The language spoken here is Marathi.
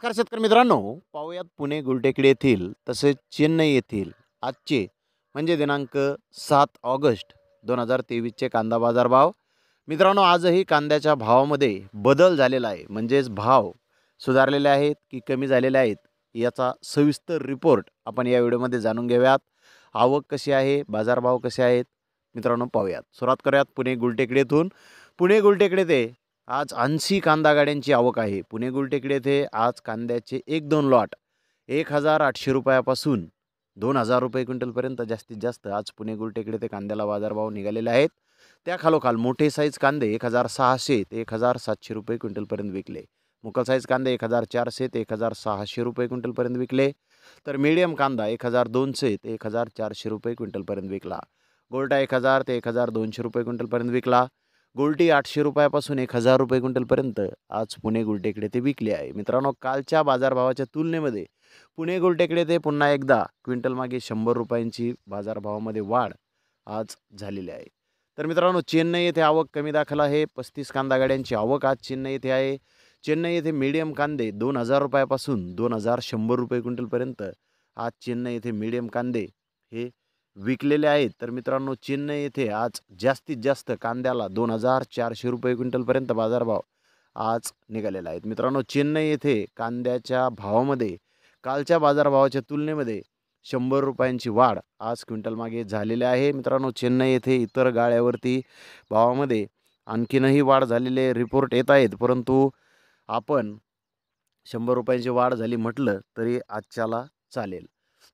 नमस्कार शेतकरी मित्रांनो पाहूयात पुणे गुलटेकडी येथील तसेच चेन्नई येथील आजचे म्हणजे दिनांक सात ऑगस्ट दोन हजार तेवीसचे कांदा बाजार भाव मित्रांनो आजही कांद्याच्या भावामध्ये बदल झालेला आहे म्हणजेच भाव सुधारलेले आहेत की कमी झालेले आहेत याचा सविस्तर रिपोर्ट आपण या व्हिडिओमध्ये जाणून घेऊयात आवक कशी आहे बाजारभाव कसे आहेत मित्रांनो पाहूयात सुरुवात करूयात पुणे गुलटेकडीतून पुणे गुलटेकडे ते आज ऐंशी कांदा गाड्यांची आवक आहे पुणे गुलटेकडे येथे आज कांद्याचे एक दोन लॉट एक हजार आठशे रुपयापासून दोन हजार रुपये क्विंटलपर्यंत जास्तीत जास्त आज पुणे गुलटेकडे ते कांद्याला बाजारभाव निघालेले आहेत त्याखालोखाल खालोखाल मोठे साईज कांदे एक हजार सहाशे ते एक हजार सातशे रुपये क्विंटलपर्यंत विकले मुकल साईज कांदे एक हजार चारशे ते एक हजार सहाशे रुपये क्विंटलपर्यंत विकले तर मीडियम कांदा एक हजार दोनशे ते एक हजार चारशे रुपये क्विंटलपर्यंत विकला गोल्टा एक हजार ते एक हजार दोनशे रुपये क्विंटलपर्यंत विकला गोलटी आठशे रुपयापासून एक हजार रुपये क्विंटलपर्यंत आज पुणे गुलटेकडे ते विकले आहे मित्रांनो कालच्या बाजारभावाच्या तुलनेमध्ये पुणे गुलटेकडे ते पुन्हा एकदा क्विंटलमागे शंभर रुपयांची बाजारभावामध्ये वाढ आज झालेली आहे तर मित्रांनो चेन्नई येथे आवक कमी दाखल आहे पस्तीस कांदा गाड्यांची आवक आज चेन्नई येथे आहे चेन्नई येथे मीडियम कांदे दोन हजार रुपयापासून दोन हजार शंभर रुपये क्विंटलपर्यंत आज चेन्नई येथे मीडियम कांदे हे विकलेले आहेत तर मित्रांनो चेन्नई येथे आज जास्तीत जास्त कांद्याला दोन हजार चारशे रुपये क्विंटलपर्यंत बाजारभाव आज निघालेला आहे मित्रांनो चेन्नई येथे कांद्याच्या भावामध्ये कालच्या बाजारभावाच्या तुलनेमध्ये शंभर रुपयांची वाढ आज क्विंटलमागे झालेली आहे मित्रांनो चेन्नई येथे इतर गाळ्यावरती भावामध्ये आणखीनही वाढ झालेले रिपोर्ट येत आहेत परंतु आपण शंभर रुपयांची वाढ झाली म्हटलं तरी आजच्याला चालेल